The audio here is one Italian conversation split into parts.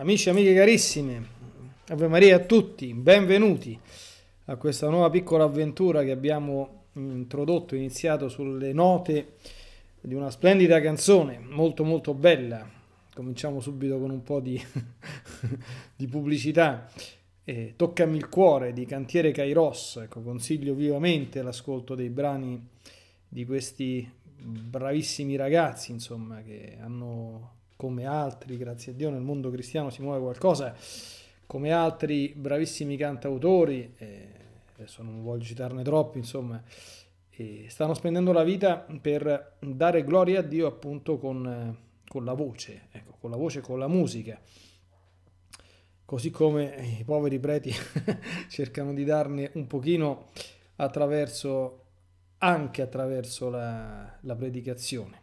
Amici e amiche carissime, Ave Maria a tutti, benvenuti a questa nuova piccola avventura che abbiamo introdotto, iniziato sulle note di una splendida canzone, molto molto bella. Cominciamo subito con un po' di, di pubblicità. Eh, Toccami il cuore di Cantiere Kairos, ecco, consiglio vivamente l'ascolto dei brani di questi bravissimi ragazzi, insomma, che hanno come altri, grazie a Dio nel mondo cristiano si muove qualcosa, come altri bravissimi cantautori, eh, adesso non voglio citarne troppi, insomma, eh, stanno spendendo la vita per dare gloria a Dio appunto con, con la voce, ecco, con la voce, con la musica così come i poveri preti cercano di darne un pochino attraverso, anche attraverso la, la predicazione.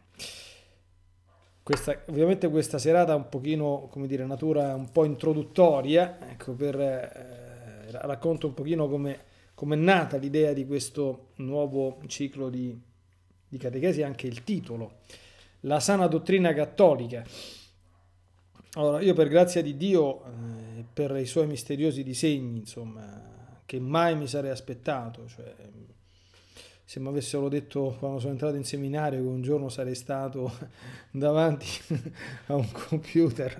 Questa, ovviamente questa serata è un pochino, come dire, natura un po' introduttoria, ecco, per, eh, racconto un pochino come, come, è nata l'idea di questo nuovo ciclo di, di catechesi, anche il titolo, La sana dottrina cattolica. Allora, io per grazia di Dio, eh, per i suoi misteriosi disegni, insomma, che mai mi sarei aspettato, cioè, se mi avessero detto quando sono entrato in seminario che un giorno sarei stato davanti a un computer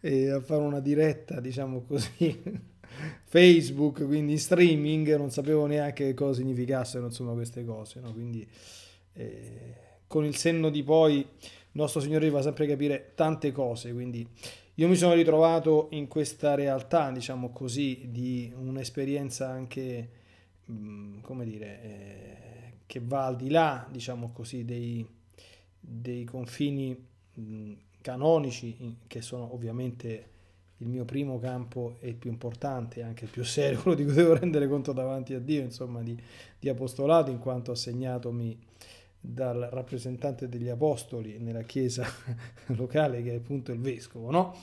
e a fare una diretta, diciamo così, Facebook, quindi in streaming, non sapevo neanche cosa significassero insomma, queste cose. No? Quindi eh, con il senno di poi il nostro Signore va sempre a capire tante cose, quindi io mi sono ritrovato in questa realtà, diciamo così, di un'esperienza anche, mm, come dire... Eh, che va al di là, diciamo così, dei, dei confini canonici, che sono ovviamente il mio primo campo e il più importante, anche il più serio, quello di cui devo rendere conto davanti a Dio, insomma, di, di apostolato, in quanto assegnatomi dal rappresentante degli apostoli nella chiesa locale, che è appunto il vescovo, no?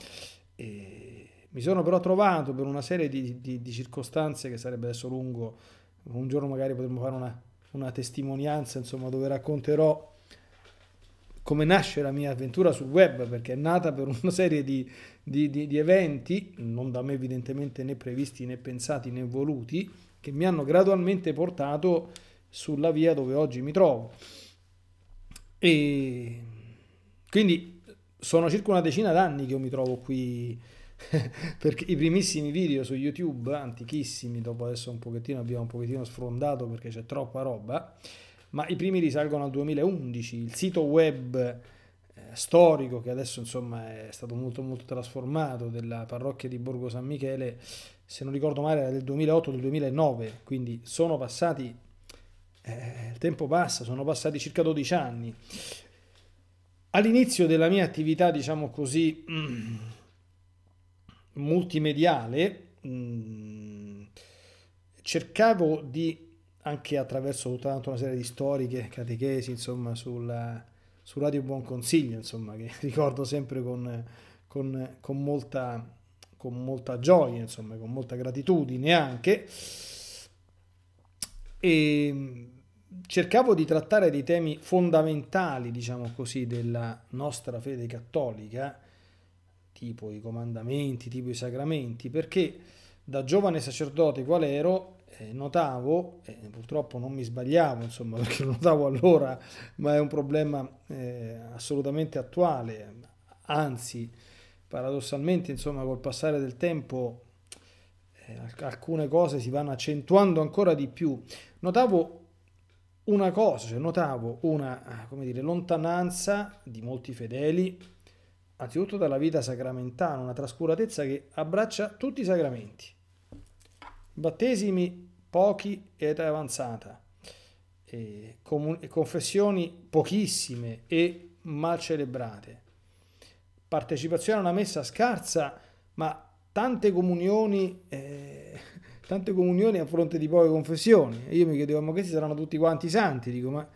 E mi sono però trovato per una serie di, di, di circostanze che sarebbe adesso lungo, un giorno magari potremmo fare una una testimonianza insomma, dove racconterò come nasce la mia avventura sul web, perché è nata per una serie di, di, di, di, eventi, non da me evidentemente né previsti né pensati né voluti, che mi hanno gradualmente portato sulla via dove oggi mi trovo. E quindi sono circa una decina d'anni che io mi trovo qui perché i primissimi video su YouTube, antichissimi, dopo adesso un pochettino abbiamo un pochettino sfrondato perché c'è troppa roba, ma i primi risalgono al 2011, il sito web eh, storico che adesso insomma è stato molto molto trasformato della parrocchia di Borgo San Michele, se non ricordo male era del 2008 del 2009, quindi sono passati eh, il tempo passa, sono passati circa 12 anni. All'inizio della mia attività, diciamo così, mm, multimediale mh, mm, cercavo di anche attraverso tutta una serie di storiche, catechesi, insomma, sul, su Radio Buon Consiglio, insomma, che ricordo sempre con, con, con, molta, con molta gioia, insomma, con molta gratitudine anche. E ehm, cercavo di trattare dei temi fondamentali, diciamo così, della nostra fede cattolica, tipo i comandamenti, tipo i sacramenti, perché da giovane sacerdote qual ero, eh, notavo, eh, purtroppo non mi sbagliavo, insomma, perché lo notavo allora, ma è un problema eh, assolutamente attuale, anzi, paradossalmente, insomma, col passare del tempo eh, alcune cose si vanno accentuando ancora di più. Notavo una cosa, cioè notavo una eh, dire, lontananza di molti fedeli anzitutto dalla vita sacramentale, una trascuratezza che abbraccia tutti i sacramenti. Battesimi pochi e età avanzata, e confessioni pochissime e mal celebrate, partecipazione a una messa scarsa, ma tante comunioni, eh, tante comunioni a fronte di poche confessioni. Io mi chiedevo, ma questi saranno tutti quanti santi? Dico, ma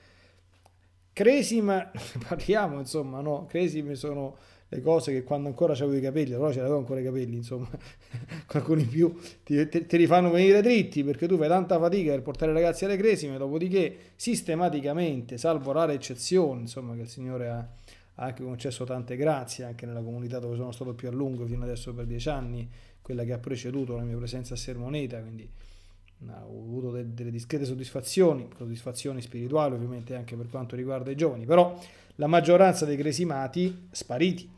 cresima, parliamo insomma, no, cresime sono le cose che quando ancora avevo i capelli, allora ce l'avevo ancora i capelli, insomma, qualcuno in più ti, ti, ti, rifanno venire dritti perché tu fai tanta fatica per portare i ragazzi alle cresime, dopodiché sistematicamente, salvo rare eccezioni, insomma, che il Signore ha, ha anche concesso tante grazie, anche nella comunità dove sono stato più a lungo, fino adesso per dieci anni, quella che ha preceduto la mia presenza a Sermoneta, quindi ho avuto delle, delle discrete soddisfazioni, soddisfazioni spirituali ovviamente anche per quanto riguarda i giovani, però la maggioranza dei cresimati spariti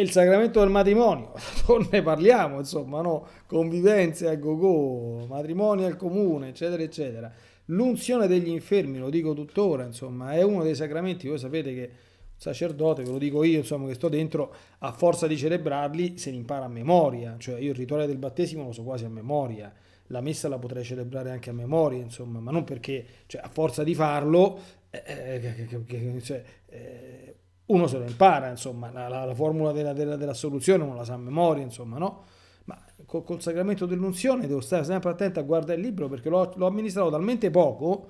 e il sacramento del matrimonio, ne parliamo, insomma, no? convivenze a gogo, matrimonio al comune, eccetera, eccetera. L'unzione degli infermi, lo dico tuttora, insomma, è uno dei sacramenti, voi sapete che un sacerdote, ve lo dico io, insomma, che sto dentro, a forza di celebrarli se li impara a memoria, cioè io il rituale del battesimo lo so quasi a memoria, la messa la potrei celebrare anche a memoria, insomma, ma non perché, cioè, a forza di farlo, eh, eh, cioè, eh, uno se lo impara, insomma, la, la, la formula della, della, della, soluzione uno la sa a memoria, insomma, no? Ma col, col sacramento dell'unzione devo stare sempre attento a guardare il libro perché l'ho, l'ho amministrato talmente poco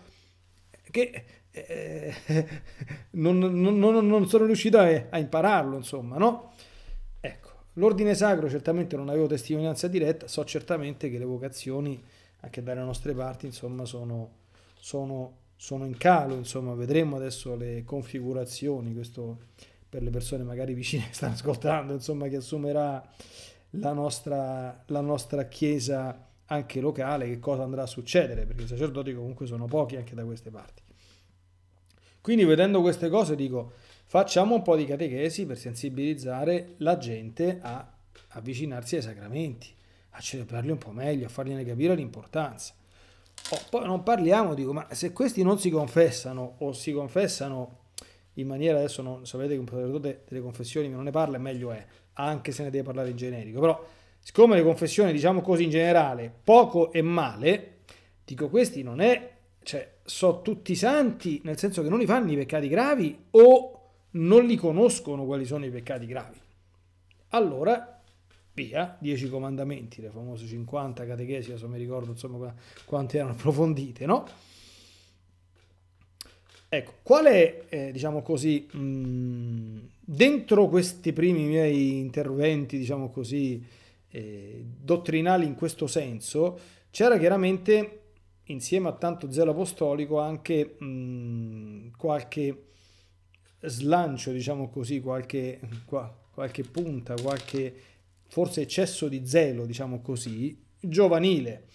che eh, non, non, non, non, sono riuscito a, a, impararlo, insomma, no? Ecco, l'ordine sacro certamente non avevo testimonianza diretta, so certamente che le vocazioni anche dalle nostre parti, insomma, sono, sono sono in calo, insomma vedremo adesso le configurazioni, questo per le persone magari vicine che stanno ascoltando, insomma che assumerà la nostra, la nostra chiesa anche locale, che cosa andrà a succedere, perché i sacerdoti comunque sono pochi anche da queste parti. Quindi vedendo queste cose dico, facciamo un po' di catechesi per sensibilizzare la gente a avvicinarsi ai sacramenti, a celebrarli un po' meglio, a fargliene capire l'importanza. Oh, poi non parliamo, dico, ma se questi non si confessano o si confessano in maniera, adesso non sapete che un sacerdote delle confessioni non ne parla, meglio è, anche se ne deve parlare in generico, però siccome le confessioni, diciamo così in generale, poco e male, dico, questi non è, cioè, so tutti santi, nel senso che non li fanno i peccati gravi o non li conoscono quali sono i peccati gravi. Allora spia, dieci comandamenti, le famose 50 catechesi, adesso mi ricordo insomma quante erano approfondite, no? Ecco, qual è, eh, diciamo così, mh, dentro questi primi miei interventi, diciamo così, eh, dottrinali in questo senso, c'era chiaramente, insieme a tanto zelo apostolico, anche mh, qualche slancio, diciamo così, qualche, qua, qualche punta, qualche forse eccesso di zelo, diciamo così, giovanile,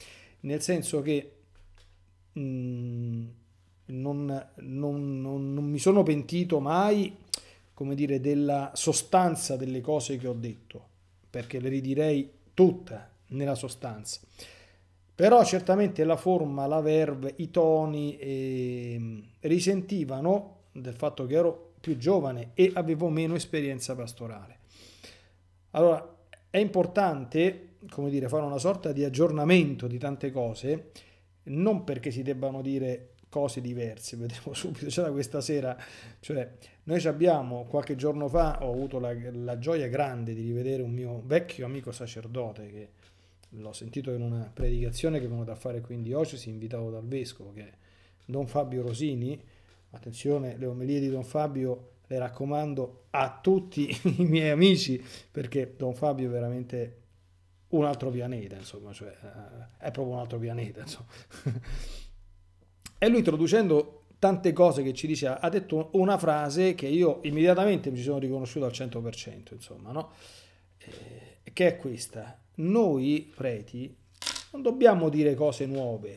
nel senso che mh, mm, non, non, non, non mi sono pentito mai, come dire, della sostanza delle cose che ho detto, perché le ridirei tutte nella sostanza. Però certamente la forma, la verve, i toni eh, risentivano del fatto che ero più giovane e avevo meno esperienza pastorale. Allora, è importante, come dire, fare una sorta di aggiornamento di tante cose, non perché si debbano dire cose diverse, vedremo subito, c'era questa sera, cioè noi ci abbiamo qualche giorno fa, ho avuto la, la, gioia grande di rivedere un mio vecchio amico sacerdote che l'ho sentito in una predicazione che è venuta a fare qui in diocesi, invitato dal vescovo, che è Don Fabio Rosini, attenzione, le omelie di Don Fabio le raccomando a tutti i miei amici perché Don Fabio è veramente un altro pianeta, insomma, cioè, eh, è proprio un altro pianeta. Insomma. e lui introducendo tante cose che ci dice, ha detto una frase che io immediatamente mi sono riconosciuto al 100%, insomma, no? Eh, che è questa. Noi preti non dobbiamo dire cose nuove,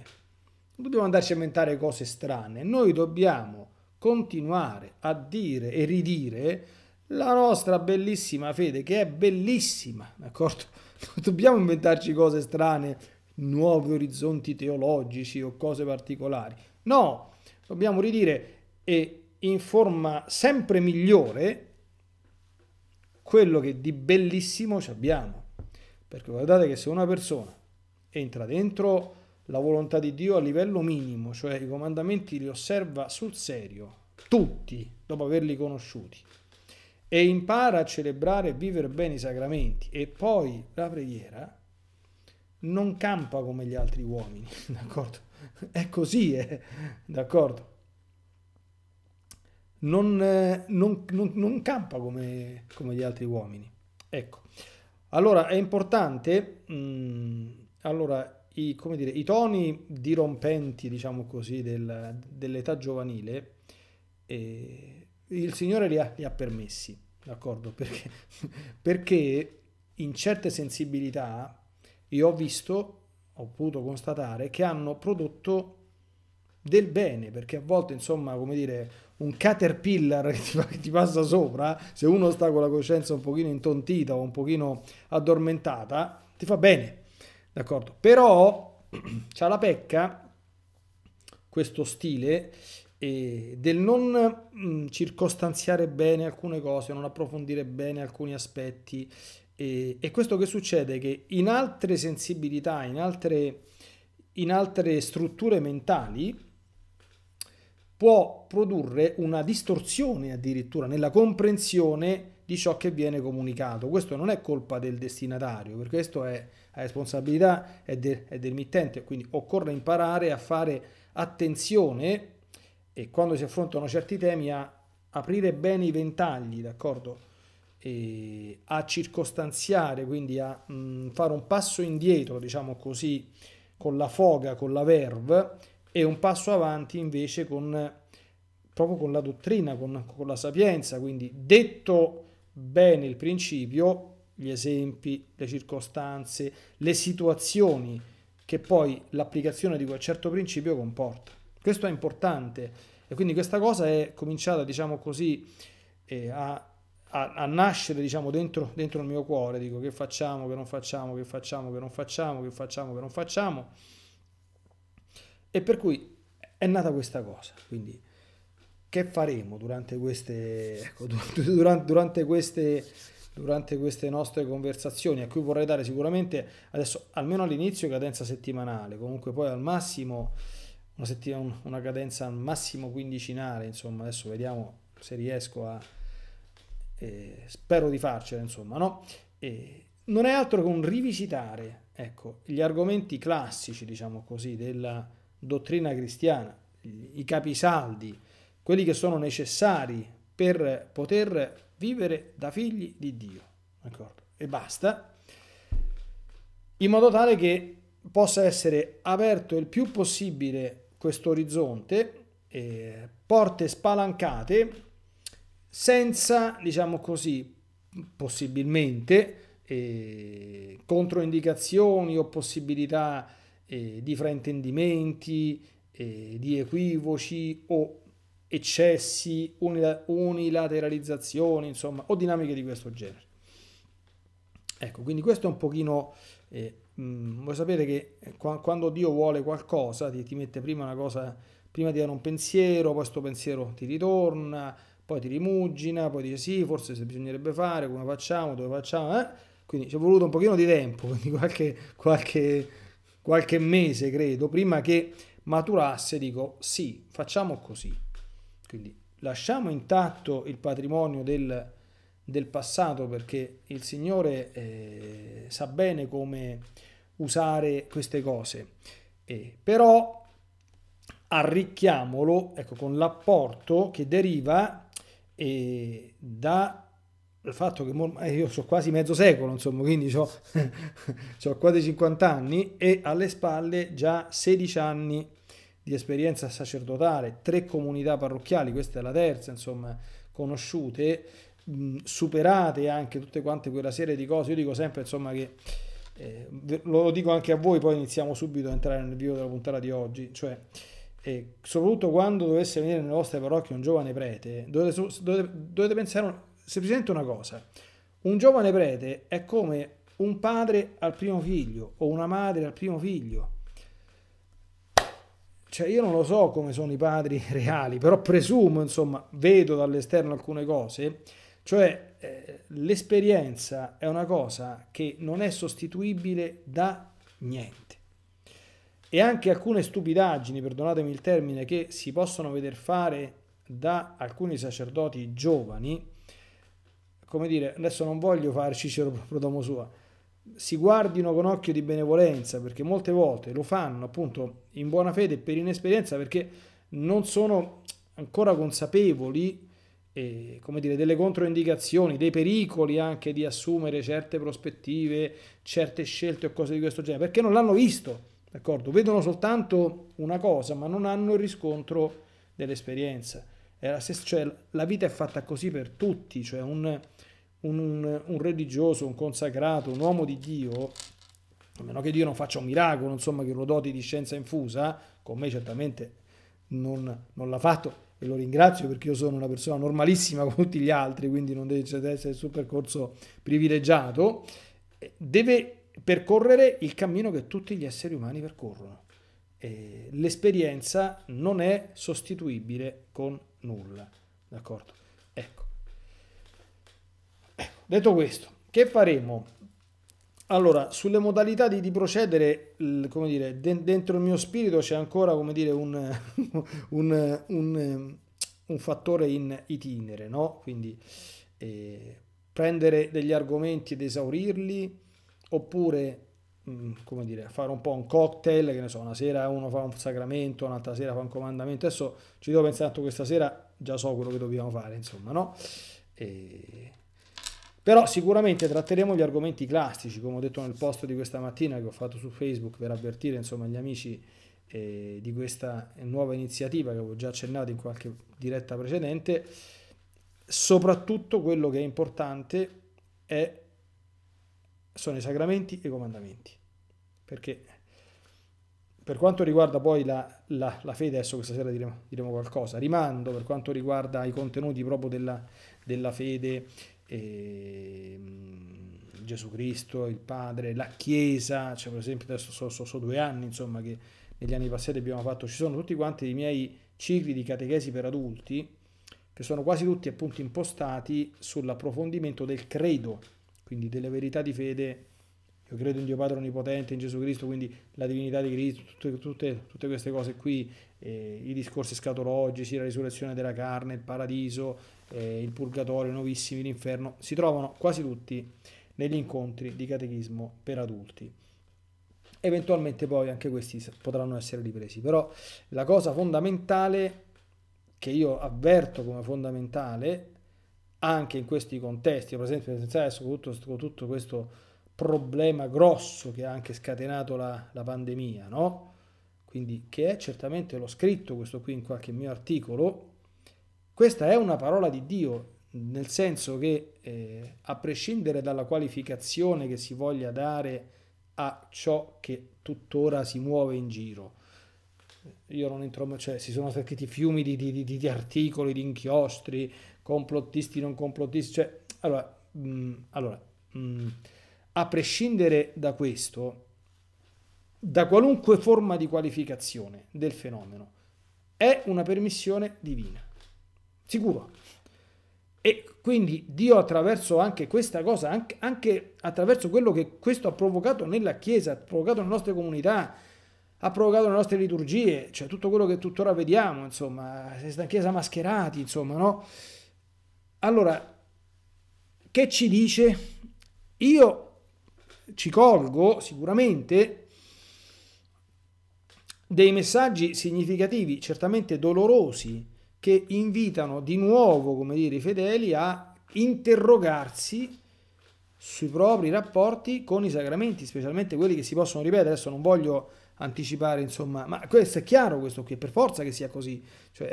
non dobbiamo andarci a inventare cose strane, noi dobbiamo continuare a dire e ridire la nostra bellissima fede, che è bellissima, d'accordo? Non dobbiamo inventarci cose strane, nuovi orizzonti teologici o cose particolari. No, dobbiamo ridire e in forma sempre migliore quello che di bellissimo abbiamo. Perché guardate che se una persona entra dentro la volontà di Dio a livello minimo, cioè i comandamenti li osserva sul serio, tutti, dopo averli conosciuti, e impara a celebrare e vivere bene i sacramenti. E poi la preghiera non campa come gli altri uomini, d'accordo? È così, eh? d'accordo? Non, eh, non, non, non, campa come, come, gli altri uomini. Ecco, allora è importante, mh, mm, allora i, dire, i toni dirompenti, diciamo così, del, dell'età giovanile, eh, il Signore li ha, li ha permessi, d'accordo? Perché, perché in certe sensibilità io ho visto, ho potuto constatare, che hanno prodotto del bene, perché a volte, insomma, come dire, un caterpillar che ti, che ti, passa sopra, se uno sta con la coscienza un pochino intontita o un pochino addormentata, ti fa bene d'accordo? Però c'ha la pecca questo stile eh, del non mh, mm, circostanziare bene alcune cose, non approfondire bene alcuni aspetti e, e questo che succede che in altre sensibilità, in altre, in altre strutture mentali può produrre una distorsione addirittura nella comprensione di ciò che viene comunicato. Questo non è colpa del destinatario, perché questo è la responsabilità è, de, è del mittente, quindi occorre imparare a fare attenzione e quando si affrontano certi temi a aprire bene i ventagli, d'accordo? E a circostanziare, quindi a mh, mm, fare un passo indietro, diciamo così, con la foga, con la verve, e un passo avanti invece con, proprio con la dottrina, con, con la sapienza. Quindi detto bene il principio, gli esempi, le circostanze, le situazioni che poi l'applicazione di quel certo principio comporta. Questo è importante e quindi questa cosa è cominciata, diciamo così, eh, a a, a, nascere diciamo dentro, dentro, il mio cuore dico che facciamo che non facciamo che facciamo che non facciamo che facciamo che non facciamo e per cui è nata questa cosa quindi che faremo durante queste ecco, durante, durante queste durante queste nostre conversazioni, a cui vorrei dare sicuramente adesso, almeno all'inizio, cadenza settimanale, comunque poi al massimo una, settima, una cadenza al massimo quindicinale, insomma, adesso vediamo se riesco a... Eh, spero di farcela, insomma, no? Eh, non è altro che un rivisitare ecco, gli argomenti classici, diciamo così, della dottrina cristiana, i capisaldi, quelli che sono necessari per poter vivere da figli di Dio. D'accordo? E basta. In modo tale che possa essere aperto il più possibile questo orizzonte, eh, porte spalancate, senza, diciamo così, possibilmente eh, controindicazioni o possibilità eh, di fraintendimenti, eh, di equivoci o eccessi, unilateralizzazioni, insomma, o dinamiche di questo genere. Ecco, quindi questo è un pochino... Eh, mh, mm, voi sapete che eh, quando Dio vuole qualcosa, ti, ti mette prima una cosa, prima ti dà un pensiero, poi questo pensiero ti ritorna, poi ti rimugina, poi dice sì, forse se bisognerebbe fare, come facciamo, dove facciamo, eh? quindi ci è voluto un pochino di tempo, quindi qualche, qualche, qualche mese credo, prima che maturasse, dico sì, facciamo così, quindi lasciamo intatto il patrimonio del, del passato perché il Signore eh, sa bene come usare queste cose, eh, però arricchiamolo ecco, con l'apporto che deriva eh, dal fatto che ormai eh, io sono quasi mezzo secolo, insomma, quindi ho quasi 50 anni e alle spalle già 16 anni di esperienza sacerdotale, tre comunità parrocchiali, questa è la terza, insomma, conosciute, mh, mm, superate anche tutte quante quella serie di cose. Io dico sempre, insomma, che eh, lo dico anche a voi, poi iniziamo subito a entrare nel vivo della puntata di oggi, cioè eh, soprattutto quando dovesse venire nelle vostre parrocchie un giovane prete, dovete, dovete, dovete pensare semplicemente una cosa, un giovane prete è come un padre al primo figlio o una madre al primo figlio, cioè, io non lo so come sono i padri reali, però presumo, insomma, vedo dall'esterno alcune cose. Cioè, eh, l'esperienza è una cosa che non è sostituibile da niente. E anche alcune stupidaggini, perdonatemi il termine, che si possono veder fare da alcuni sacerdoti giovani, come dire, adesso non voglio farci Cicero Prodomo sua, si guardino con occhio di benevolenza, perché molte volte lo fanno appunto in buona fede e per inesperienza perché non sono ancora consapevoli eh, come dire, delle controindicazioni, dei pericoli anche di assumere certe prospettive, certe scelte o cose di questo genere, perché non l'hanno visto, d'accordo? Vedono soltanto una cosa, ma non hanno il riscontro dell'esperienza. La, stessa, cioè, la vita è fatta così per tutti, cioè un, un, un religioso, un consacrato, un uomo di Dio a meno che Dio non faccia un miracolo, insomma, che lo doti di scienza infusa, con me certamente non, non l'ha fatto e lo ringrazio perché io sono una persona normalissima come tutti gli altri, quindi non deve essere sul percorso privilegiato, deve percorrere il cammino che tutti gli esseri umani percorrono. Eh, l'esperienza non è sostituibile con nulla, d'accordo? Ecco. ecco. Detto questo, che faremo? Allora, sulle modalità di, di procedere, come dire, de dentro il mio spirito c'è ancora, come dire, un, un, un, un fattore in itinere, no? Quindi eh, prendere degli argomenti ed esaurirli, oppure, mm, come dire, fare un po' un cocktail, che ne so, una sera uno fa un sacramento, un'altra sera fa un comandamento, adesso ci devo pensare, tanto questa sera già so quello che dobbiamo fare, insomma, no? E però sicuramente tratteremo gli argomenti classici, come ho detto nel post di questa mattina che ho fatto su Facebook per avvertire insomma, gli amici eh, di questa nuova iniziativa che avevo già accennato in qualche diretta precedente. Soprattutto quello che è importante è, sono i sacramenti e i comandamenti. Perché per quanto riguarda poi la, la, la fede, adesso questa sera diremo, diremo, qualcosa, rimando per quanto riguarda i contenuti proprio della, della fede e, ehm, Gesù Cristo, il Padre, la Chiesa, cioè per esempio adesso sono so, so due anni insomma che negli anni passati abbiamo fatto, ci sono tutti quanti i miei cicli di catechesi per adulti che sono quasi tutti appunto impostati sull'approfondimento del credo, quindi delle verità di fede. Io credo in Dio Padre Onnipotente, in Gesù Cristo, quindi la divinità di Cristo, tutte, tutte, tutte queste cose qui, eh, i discorsi scatologici, la risurrezione della carne, il paradiso, eh, il purgatorio, i nuovissimi, l'inferno, si trovano quasi tutti negli incontri di catechismo per adulti. Eventualmente poi anche questi potranno essere ripresi, però la cosa fondamentale che io avverto come fondamentale anche in questi contesti, per esempio soprattutto con tutto questo problema grosso che ha anche scatenato la, la pandemia, no? quindi che è certamente l'ho scritto questo qui in qualche mio articolo, questa è una parola di Dio, nel senso che eh, a prescindere dalla qualificazione che si voglia dare a ciò che tuttora si muove in giro, io non entro, cioè si sono scritti fiumi di, di, di, di, articoli, di inchiostri, complottisti, non complottisti, cioè, allora, mh, mm, allora mh, mm, a prescindere da questo, da qualunque forma di qualificazione del fenomeno è una permissione divina. Sicuro. E quindi Dio attraverso anche questa cosa, anche, anche attraverso quello che questo ha provocato nella Chiesa, ha provocato nelle nostre comunità, ha provocato le nostre liturgie, cioè tutto quello che tuttora vediamo, insomma, se la Chiesa mascherati, insomma, no? Allora, che ci dice? Io ci colgo sicuramente dei messaggi significativi, certamente dolorosi, che invitano di nuovo, come dire, i fedeli a interrogarsi sui propri rapporti con i sacramenti, specialmente quelli che si possono ripetere. Adesso non voglio anticipare, insomma, ma questo è chiaro, questo qui, per forza che sia così. Cioè,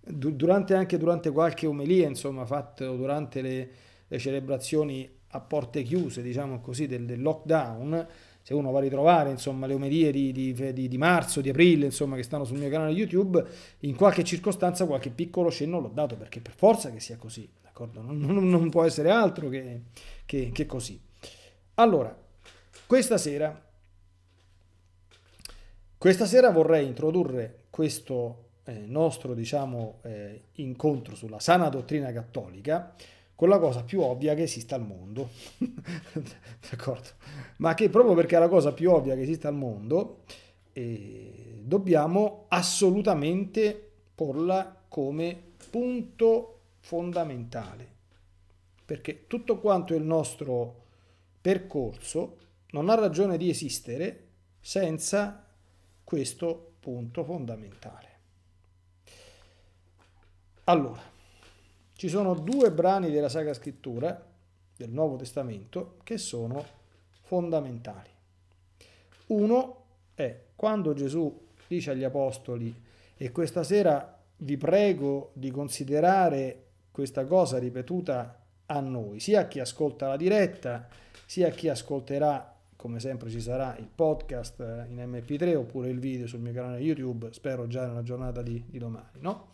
durante, anche durante qualche omelia, insomma, fatto durante le, le celebrazioni a porte chiuse, diciamo così, del, del lockdown, se uno va a ritrovare insomma, le omedie di, di, di, di, marzo, di aprile, insomma, che stanno sul mio canale YouTube, in qualche circostanza qualche piccolo cenno l'ho dato, perché per forza che sia così, d'accordo? Non, non, non può essere altro che, che, che, così. Allora, questa sera, questa sera vorrei introdurre questo eh, nostro diciamo, eh, incontro sulla sana dottrina cattolica, con la cosa più ovvia che esista al mondo. D'accordo? Ma che proprio perché è la cosa più ovvia che esista al mondo, eh, dobbiamo assolutamente porla come punto fondamentale. Perché tutto quanto il nostro percorso non ha ragione di esistere senza questo punto fondamentale. Allora, ci sono due brani della Sacra Scrittura, del Nuovo Testamento, che sono fondamentali. Uno è quando Gesù dice agli Apostoli, e questa sera vi prego di considerare questa cosa ripetuta a noi, sia a chi ascolta la diretta, sia a chi ascolterà, come sempre ci sarà il podcast eh, in MP3 oppure il video sul mio canale YouTube, spero già nella giornata di, di domani, no?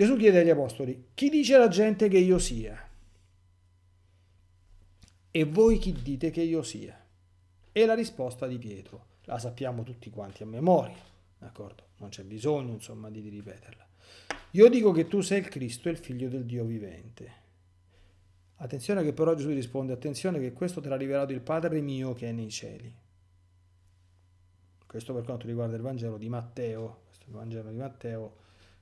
Gesù chiede agli apostoli, chi dice la gente che io sia? E voi chi dite che io sia? E la risposta di Pietro, la sappiamo tutti quanti a memoria, d'accordo? Non c'è bisogno, insomma, di ripeterla. Io dico che tu sei il Cristo, il figlio del Dio vivente. Attenzione che però Gesù risponde, attenzione che questo te l'ha rivelato il Padre mio che è nei cieli. Questo per quanto riguarda il Vangelo di Matteo, questo è il Vangelo di Matteo,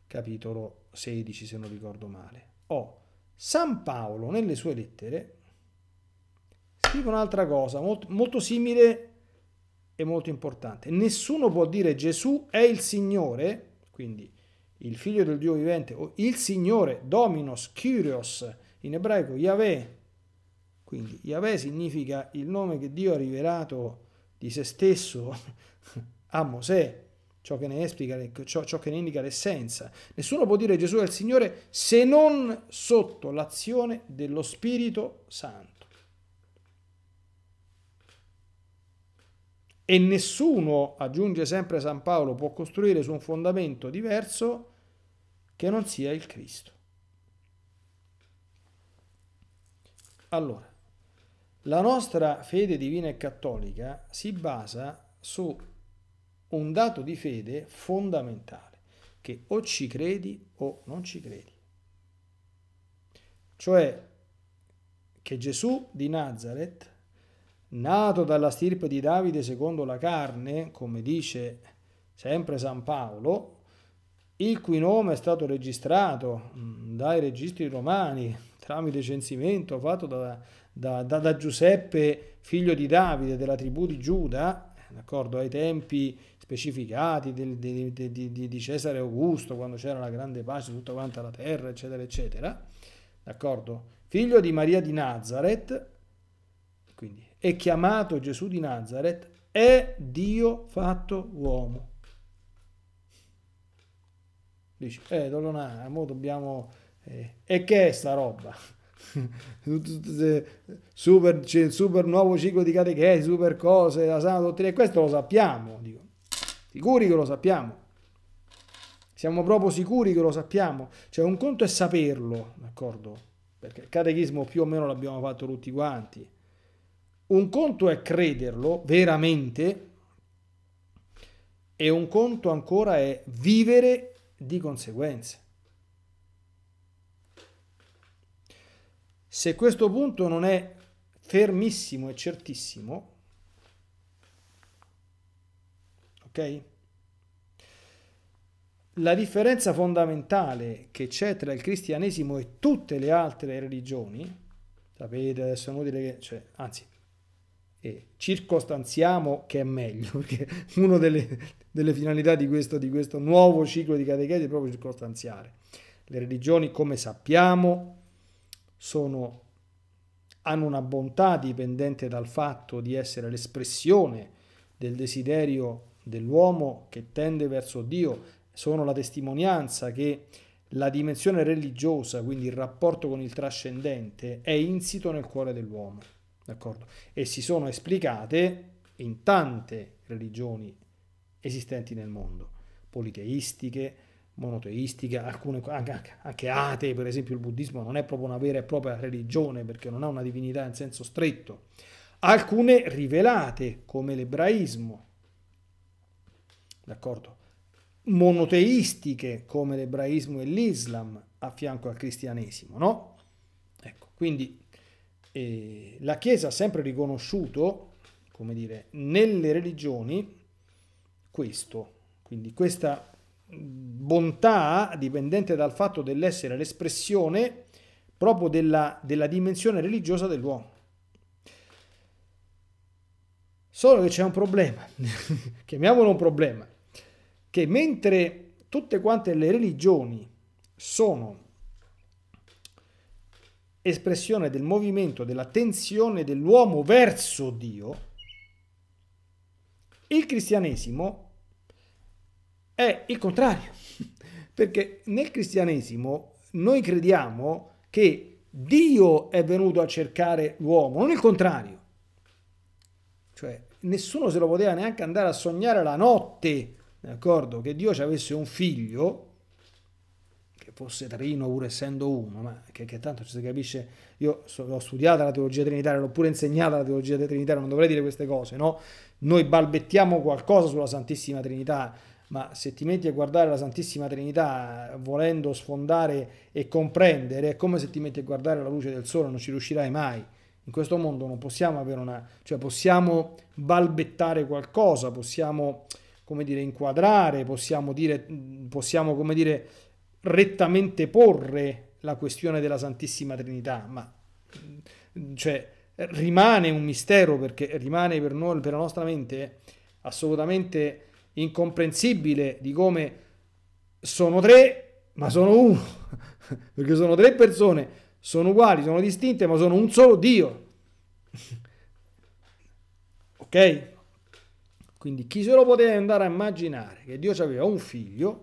capitolo 16 se non ricordo male. O San Paolo nelle sue lettere scrive un'altra cosa molto, molto simile e molto importante. Nessuno può dire Gesù è il Signore, quindi il figlio del Dio vivente, o il Signore, Dominos, Kyrios, in ebraico Yahweh. Quindi Yahweh significa il nome che Dio ha rivelato di se stesso a Mosè ciò che ne esplica, ciò, ciò che ne indica l'essenza. Nessuno può dire Gesù è il Signore se non sotto l'azione dello Spirito Santo. E nessuno, aggiunge sempre San Paolo, può costruire su un fondamento diverso che non sia il Cristo. Allora, la nostra fede divina e cattolica si basa su un dato di fede fondamentale, che o ci credi o non ci credi. Cioè che Gesù di Nazareth, nato dalla stirpe di Davide secondo la carne, come dice sempre San Paolo, il cui nome è stato registrato dai registri romani tramite censimento fatto da, da, da, da Giuseppe, figlio di Davide, della tribù di Giuda, d'accordo, ai tempi specificati di, di, di, di Cesare Augusto, quando c'era la grande pace su tutta quanta la terra, eccetera, eccetera, d'accordo? Figlio di Maria di Nazareth, quindi è chiamato Gesù di Nazareth, è Dio fatto uomo. Dice, eh, Dolonà, mo dobbiamo... Eh, e che è sta roba? Eh, super, c'è il super nuovo ciclo di catechesi, super cose, la sana dottrina, questo lo sappiamo, dico. Sicuri che lo sappiamo. Siamo proprio sicuri che lo sappiamo. Cioè un conto è saperlo, d'accordo? Perché il catechismo più o meno l'abbiamo fatto tutti quanti. Un conto è crederlo veramente e un conto ancora è vivere di conseguenza. Se questo punto non è fermissimo e certissimo, ok? La differenza fondamentale che c'è tra il cristianesimo e tutte le altre religioni, sapete, adesso è inutile che, cioè, anzi, eh, circostanziamo che è meglio, perché una delle, delle finalità di questo, di questo, nuovo ciclo di catechesi è proprio circostanziare. Le religioni, come sappiamo, sono, hanno una bontà dipendente dal fatto di essere l'espressione del desiderio dell'uomo che tende verso Dio sono la testimonianza che la dimensione religiosa, quindi il rapporto con il trascendente, è insito nel cuore dell'uomo. D'accordo? E si sono esplicate in tante religioni esistenti nel mondo, politeistiche, monoteistiche, alcune anche, anche atee, per esempio il buddismo non è proprio una vera e propria religione perché non ha una divinità in senso stretto, alcune rivelate come l'ebraismo, d'accordo, monoteistiche come l'ebraismo e l'Islam a fianco al cristianesimo, no? Ecco, quindi eh, la Chiesa ha sempre riconosciuto, come dire, nelle religioni questo, quindi questa bontà dipendente dal fatto dell'essere l'espressione proprio della, della dimensione religiosa dell'uomo. Solo che c'è un problema, chiamiamolo un problema, che mentre tutte quante le religioni sono espressione del movimento, della tensione dell'uomo verso Dio, il cristianesimo è il contrario, perché nel cristianesimo noi crediamo che Dio è venuto a cercare l'uomo, non il contrario. Cioè, nessuno se lo poteva neanche andare a sognare la notte d'accordo? Che Dio ci avesse un figlio, che fosse Trino pur essendo uno, ma che, che tanto ci si capisce, io so, l'ho studiata la teologia trinitaria, l'ho pure insegnata la teologia trinitaria, non dovrei dire queste cose, no? Noi balbettiamo qualcosa sulla Santissima Trinità, ma se ti metti a guardare la Santissima Trinità volendo sfondare e comprendere, è come se ti metti a guardare la luce del sole, non ci riuscirai mai. In questo mondo non possiamo avere una... cioè possiamo balbettare qualcosa, possiamo come dire, inquadrare, possiamo dire, possiamo, come dire, rettamente porre la questione della Santissima Trinità, ma mm, cioè, rimane un mistero perché rimane per, noi, per la nostra mente assolutamente incomprensibile di come sono tre, ma sono uno, perché sono tre persone, sono uguali, sono distinte, ma sono un solo Dio. ok? Quindi chi se lo poteva andare a immaginare che Dio aveva un figlio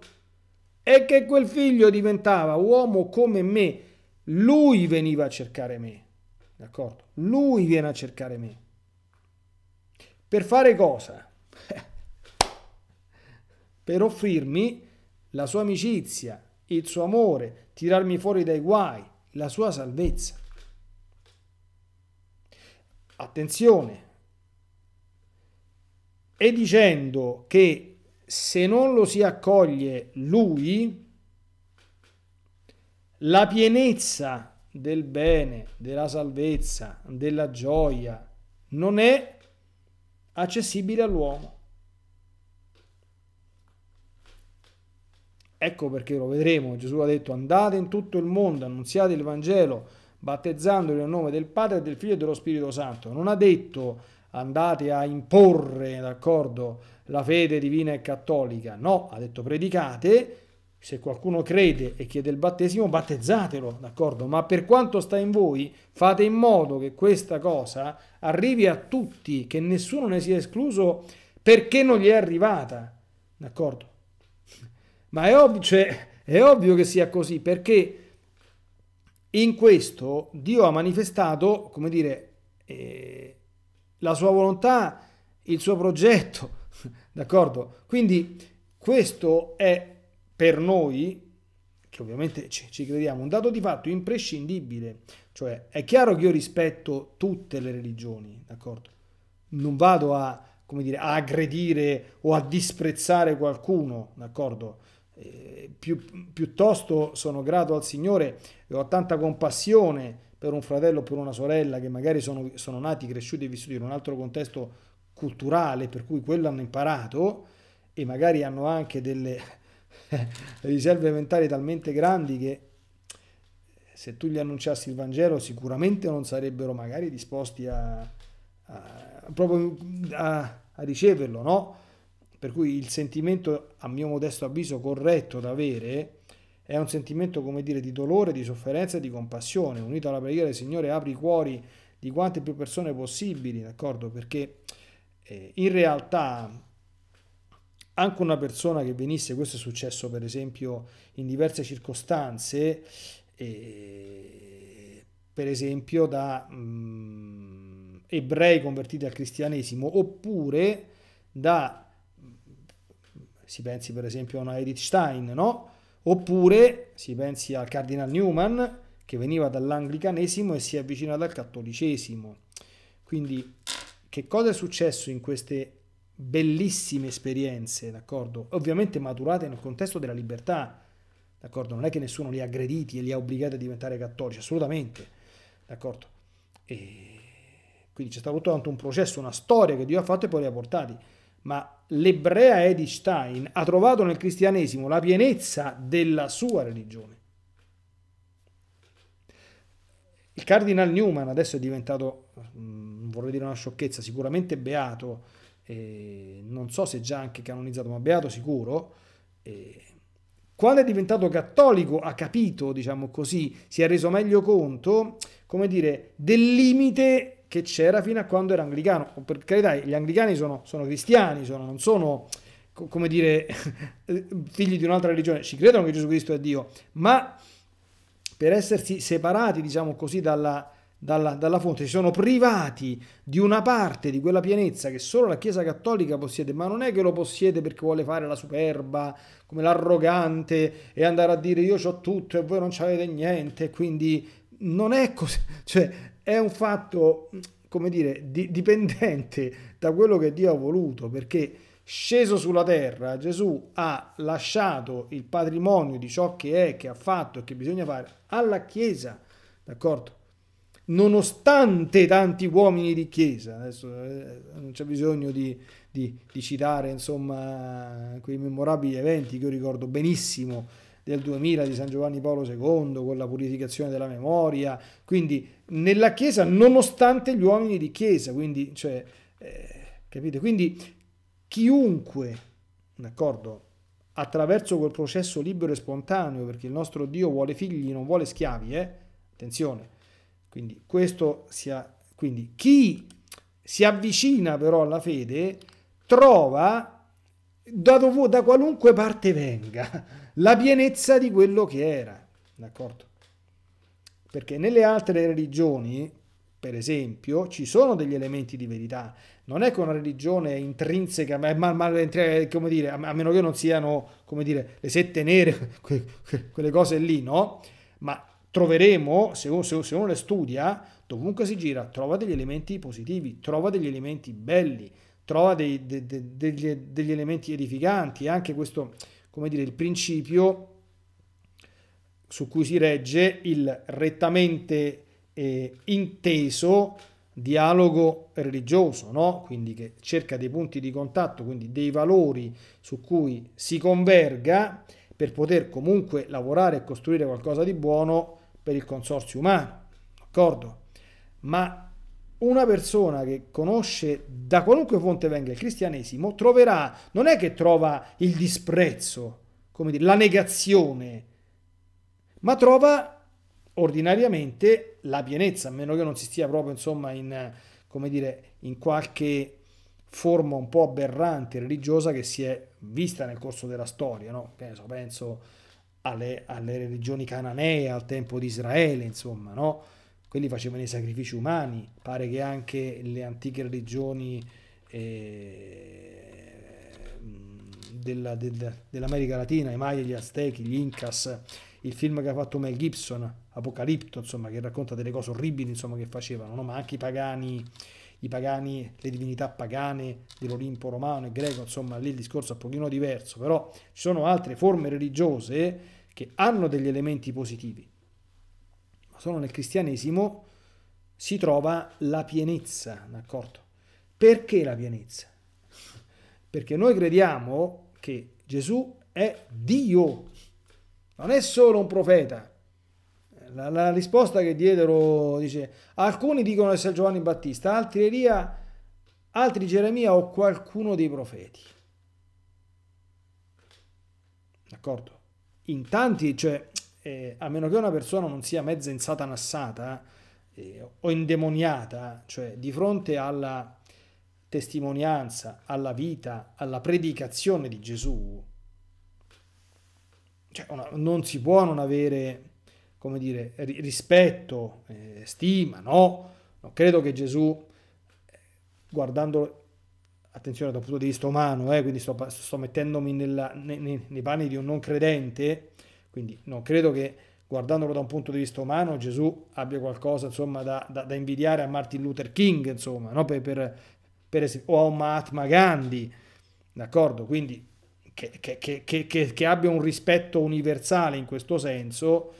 e che quel figlio diventava uomo come me, lui veniva a cercare me, d'accordo? Lui viene a cercare me. Per fare cosa? per offrirmi la sua amicizia, il suo amore, tirarmi fuori dai guai, la sua salvezza. Attenzione, e dicendo che se non lo si accoglie lui, la pienezza del bene, della salvezza, della gioia non è accessibile all'uomo. Ecco perché lo vedremo, Gesù ha detto andate in tutto il mondo, annunziate il Vangelo, battezzandoli nel nome del Padre, del Figlio e dello Spirito Santo. Non ha detto andate a imporre d'accordo, la fede divina e cattolica. No, ha detto predicate, se qualcuno crede e chiede il battesimo, battezzatelo, d'accordo? Ma per quanto sta in voi, fate in modo che questa cosa arrivi a tutti, che nessuno ne sia escluso perché non gli è arrivata, d'accordo? Ma è ovvio, cioè, è ovvio che sia così, perché in questo Dio ha manifestato, come dire, eh, la sua volontà, il suo progetto, d'accordo? Quindi questo è per noi, che ovviamente ci crediamo, un dato di fatto imprescindibile, cioè è chiaro che io rispetto tutte le religioni, d'accordo? Non vado a, come dire, a aggredire o a disprezzare qualcuno, d'accordo? Eh, più, piuttosto sono grato al Signore e ho tanta compassione per un fratello o per una sorella che magari sono, sono nati, cresciuti e vissuti in un altro contesto culturale, per cui quello hanno imparato e magari hanno anche delle riserve mentali talmente grandi che se tu gli annunciassi il Vangelo sicuramente non sarebbero magari disposti a, a proprio a, a riceverlo, no? Per cui il sentimento, a mio modesto avviso, corretto da avere è un sentimento, come dire, di dolore, di sofferenza e di compassione. Unito alla preghiera del Signore apri i cuori di quante più persone possibili, d'accordo? Perché eh, in realtà anche una persona che venisse, questo è successo per esempio in diverse circostanze, eh, per esempio da mh, mm, ebrei convertiti al cristianesimo, oppure da, mm, si pensi per esempio a una Edith Stein, no? Oppure si pensi al Cardinal Newman che veniva dall'anglicanesimo e si è avvicinato al cattolicesimo. Quindi che cosa è successo in queste bellissime esperienze, d'accordo? Ovviamente maturate nel contesto della libertà, d'accordo? Non è che nessuno li ha aggrediti e li ha obbligati a diventare cattolici, assolutamente, d'accordo? E quindi c'è stato tutto un processo, una storia che Dio ha fatto e poi li ha portati, ma l'ebrea Edith Stein ha trovato nel cristianesimo la pienezza della sua religione. Il cardinal Newman adesso è diventato, non mm, vorrei dire una sciocchezza, sicuramente beato, eh, non so se già anche canonizzato, ma beato sicuro. Eh, quando è diventato cattolico ha capito, diciamo così, si è reso meglio conto, come dire, del limite che c'era fino a quando era anglicano. Per carità, gli anglicani sono, sono cristiani, sono, non sono, come dire, figli di un'altra religione, ci credono che Gesù Cristo è Dio, ma per essersi separati, diciamo così, dalla, dalla, dalla, fonte, si sono privati di una parte di quella pienezza che solo la Chiesa Cattolica possiede, ma non è che lo possiede perché vuole fare la superba, come l'arrogante, e andare a dire io ho tutto e voi non avete niente, quindi non è così, cioè è un fatto, come dire, di, dipendente da quello che Dio ha voluto, perché sceso sulla terra Gesù ha lasciato il patrimonio di ciò che è, che ha fatto e che bisogna fare alla Chiesa, d'accordo? nonostante tanti uomini di chiesa, adesso eh, non c'è bisogno di, di, di, citare insomma quei memorabili eventi che io ricordo benissimo del 2000 di San Giovanni Paolo II con la purificazione della memoria, quindi nella Chiesa nonostante gli uomini di Chiesa, quindi, cioè, eh, capite? Quindi chiunque, d'accordo, attraverso quel processo libero e spontaneo, perché il nostro Dio vuole figli, non vuole schiavi, eh? attenzione, quindi questo sia... Quindi chi si avvicina però alla fede trova da, dove, da qualunque parte venga la pienezza di quello che era, d'accordo? Perché nelle altre religioni, per esempio, ci sono degli elementi di verità. Non è che una religione intrinseca, ma, ma, ma eh, come dire, a meno che non siano, come dire, le sette nere, que, que, quelle cose lì, no? Ma troveremo, se uno, se uno le studia, dovunque si gira, trova degli elementi positivi, trova degli elementi belli, trova dei, de, de, degli, degli, elementi edificanti. Anche questo, come dire, il principio su cui si regge il rettamente eh, inteso dialogo religioso, no? quindi che cerca dei punti di contatto, quindi dei valori su cui si converga per poter comunque lavorare e costruire qualcosa di buono per il consorzio umano, d'accordo? Ma una persona che conosce da qualunque fonte venga il cristianesimo troverà, non è che trova il disprezzo, come dire, la negazione, ma trova ordinariamente la pienezza, a meno che non si stia proprio insomma in, come dire, in qualche forma un po' aberrante religiosa che si è vista nel corso della storia, no? penso, penso alle, alle religioni cananee al tempo di Israele, insomma, no? quelli facevano i sacrifici umani, pare che anche le antiche religioni eh, della, del, dell'America Latina, i Maya, gli Aztechi, gli Incas, il film che ha fatto Mel Gibson, Apocalipto, insomma, che racconta delle cose orribili insomma, che facevano, no? ma anche i pagani, i pagani, le divinità pagane dell'Olimpo romano e greco, insomma, lì il discorso è un pochino diverso, però ci sono altre forme religiose che hanno degli elementi positivi ma solo nel cristianesimo si trova la pienezza, d'accordo? Perché la pienezza? Perché noi crediamo che Gesù è Dio, non è solo un profeta. La, la risposta che diedero dice, alcuni dicono essere Giovanni Battista, altri Elia, altri Geremia o qualcuno dei profeti. D'accordo? In tanti, cioè eh, a meno che una persona non sia mezza insatanassata eh, o indemoniata, cioè di fronte alla testimonianza, alla vita, alla predicazione di Gesù, cioè una, non si può non avere, come dire, rispetto, eh, stima, no? Non credo che Gesù, eh, guardando, attenzione dal punto di vista umano, eh, quindi sto, sto mettendomi nella, nei, nei, panni di un non credente, quindi non credo che guardandolo da un punto di vista umano Gesù abbia qualcosa insomma, da, da, da, invidiare a Martin Luther King, insomma, no? per, per, per esempio, o a Mahatma Gandhi, d'accordo? Quindi che, che, che, che, abbia un rispetto universale in questo senso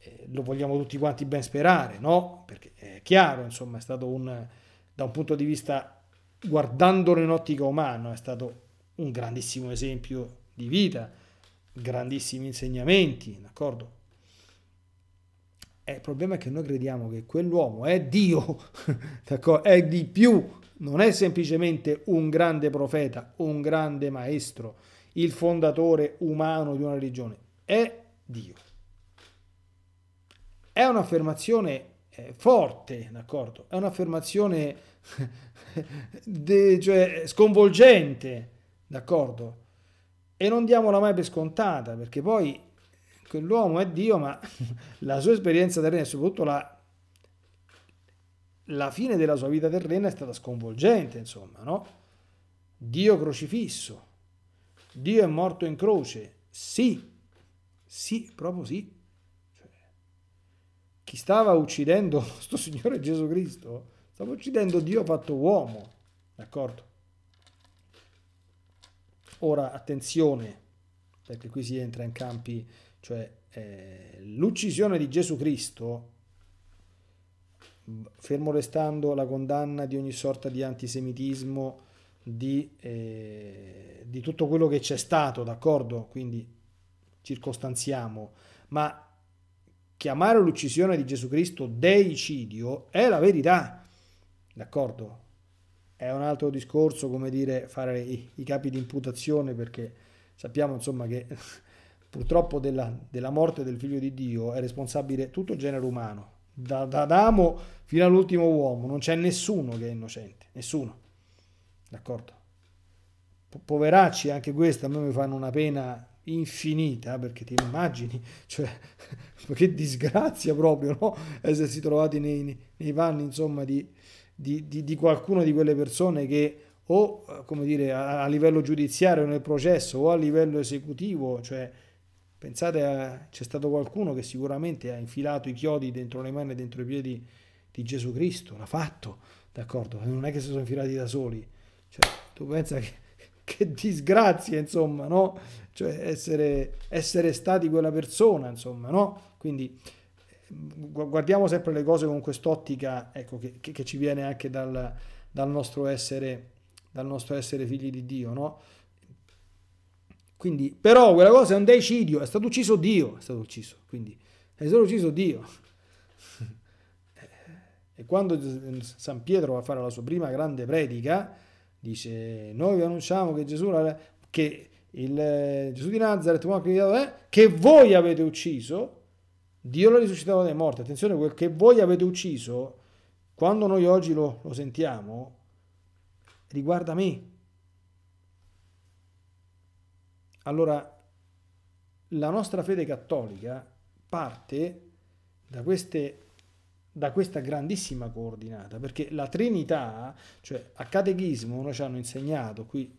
eh, lo vogliamo tutti quanti ben sperare, no? Perché è chiaro, insomma, è stato un, da un punto di vista, guardandolo in ottica umana, è stato un grandissimo esempio di vita grandissimi insegnamenti, d'accordo? Eh, il problema è che noi crediamo che quell'uomo è Dio, d'accordo? è di più, non è semplicemente un grande profeta, un grande maestro, il fondatore umano di una religione, è Dio. È un'affermazione eh, forte, d'accordo? È un'affermazione de, cioè, sconvolgente, d'accordo? E non diamola mai per scontata, perché poi quell'uomo è Dio, ma la sua esperienza terrena e soprattutto la, la fine della sua vita terrena è stata sconvolgente, insomma, no? Dio crocifisso, Dio è morto in croce, sì, sì, proprio sì. Cioè, chi stava uccidendo questo Signore Gesù Cristo, stava uccidendo Dio fatto uomo, d'accordo? Ora attenzione, perché qui si entra in campi, cioè eh, l'uccisione di Gesù Cristo, fermo restando la condanna di ogni sorta di antisemitismo, di, eh, di tutto quello che c'è stato, d'accordo? Quindi circostanziamo, ma chiamare l'uccisione di Gesù Cristo deicidio è la verità, d'accordo? è un altro discorso, come dire, fare i, i capi di imputazione perché sappiamo insomma che purtroppo della, della, morte del figlio di Dio è responsabile tutto il genere umano, da, da Adamo fino all'ultimo uomo, non c'è nessuno che è innocente, nessuno, d'accordo? Poveracci, anche questa a me mi fanno una pena infinita, perché ti immagini, cioè, che disgrazia proprio, no? Essersi trovati nei, nei panni, insomma, di, di, di, di qualcuna di quelle persone che o eh, come dire, a, livello giudiziario nel processo o a livello esecutivo, cioè pensate a, c'è stato qualcuno che sicuramente ha infilato i chiodi dentro le mani e dentro i piedi di Gesù Cristo, l'ha fatto, d'accordo? Non è che si sono infilati da soli, cioè, tu pensa che, che disgrazia, insomma, no? Cioè essere, essere stati quella persona, insomma, no? Quindi guardiamo sempre le cose con quest'ottica ecco, che, che ci viene anche dal, dal, nostro essere, dal nostro essere figli di Dio, no? Quindi, però quella cosa è un decidio, è stato ucciso Dio, è stato ucciso, quindi è stato ucciso Dio. e quando San Pietro va a fare la sua prima grande predica, dice, noi vi annunciamo che Gesù, che il, eh, Gesù di Nazareth, eh, che voi avete ucciso, Dio lo risuscitava dai morti. Attenzione, quel che voi avete ucciso, quando noi oggi lo, lo sentiamo, riguarda me. Allora, la nostra fede cattolica parte da, queste, da questa grandissima coordinata, perché la Trinità, cioè a catechismo noi ci hanno insegnato, qui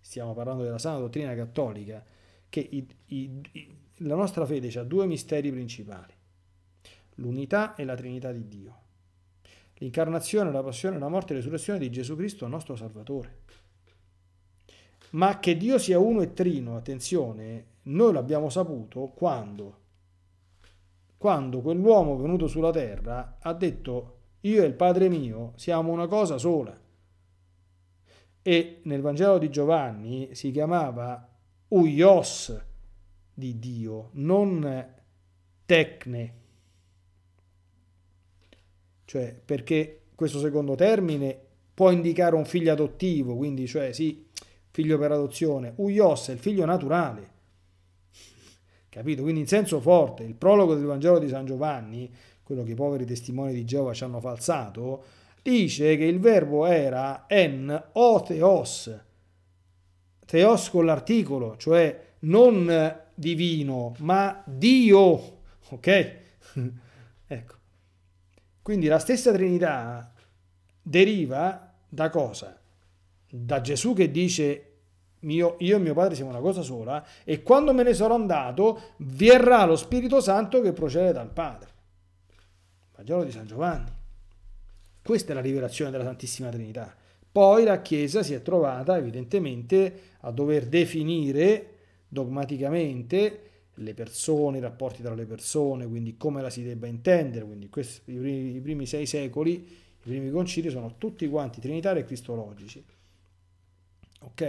stiamo parlando della sana dottrina cattolica, che i, i, i la nostra fede ha due misteri principali, l'unità e la Trinità di Dio, l'incarnazione, la passione, la morte e la resurrezione di Gesù Cristo, nostro Salvatore. Ma che Dio sia uno e trino, attenzione, noi l'abbiamo saputo quando? Quando quell'uomo venuto sulla terra ha detto io e il Padre mio siamo una cosa sola. E nel Vangelo di Giovanni si chiamava Uios, di Dio, non tecne. Cioè, perché questo secondo termine può indicare un figlio adottivo, quindi cioè sì, figlio per adozione, uios è il figlio naturale. Capito? Quindi in senso forte, il prologo del Vangelo di San Giovanni, quello che i poveri testimoni di Geova ci hanno falsato, dice che il verbo era en o theos, theos con l'articolo, cioè non divino, ma Dio, ok? ecco. Quindi la stessa Trinità deriva da cosa? Da Gesù che dice io, io e mio padre siamo una cosa sola e quando me ne sarò andato verrà lo Spirito Santo che procede dal Padre. Vangelo di San Giovanni. Questa è la rivelazione della Santissima Trinità. Poi la Chiesa si è trovata evidentemente a dover definire dogmaticamente le persone, i rapporti tra le persone, quindi come la si debba intendere, quindi questi, i, primi, i primi sei secoli, i primi concili sono tutti quanti trinitari e cristologici. Ok?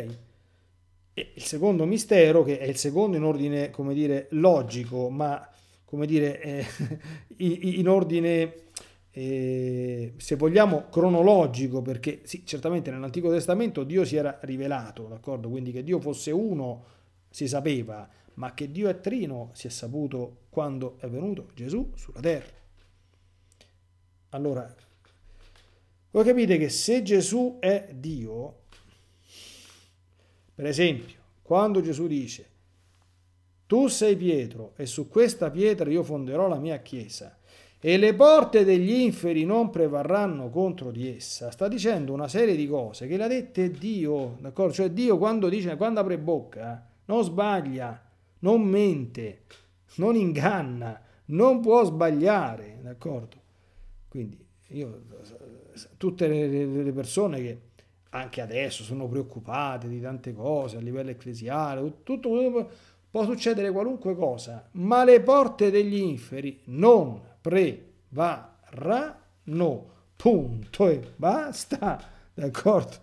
E il secondo mistero, che è il secondo in ordine, come dire, logico, ma come dire, eh, in ordine, eh, se vogliamo, cronologico, perché sì, certamente nell'Antico Testamento Dio si era rivelato, d'accordo? Quindi che Dio fosse uno si sapeva, ma che Dio è trino si è saputo quando è venuto Gesù sulla terra. Allora, voi capite che se Gesù è Dio, per esempio, quando Gesù dice, tu sei Pietro e su questa pietra io fonderò la mia chiesa e le porte degli inferi non prevarranno contro di essa, sta dicendo una serie di cose che le ha dette Dio, d'accordo? Cioè Dio quando dice, quando apre bocca, non sbaglia, non mente, non inganna, non può sbagliare, d'accordo? Quindi io, tutte le, persone che anche adesso sono preoccupate di tante cose a livello ecclesiale, tutto può succedere qualunque cosa, ma le porte degli inferi non prevarranno, punto e basta, d'accordo?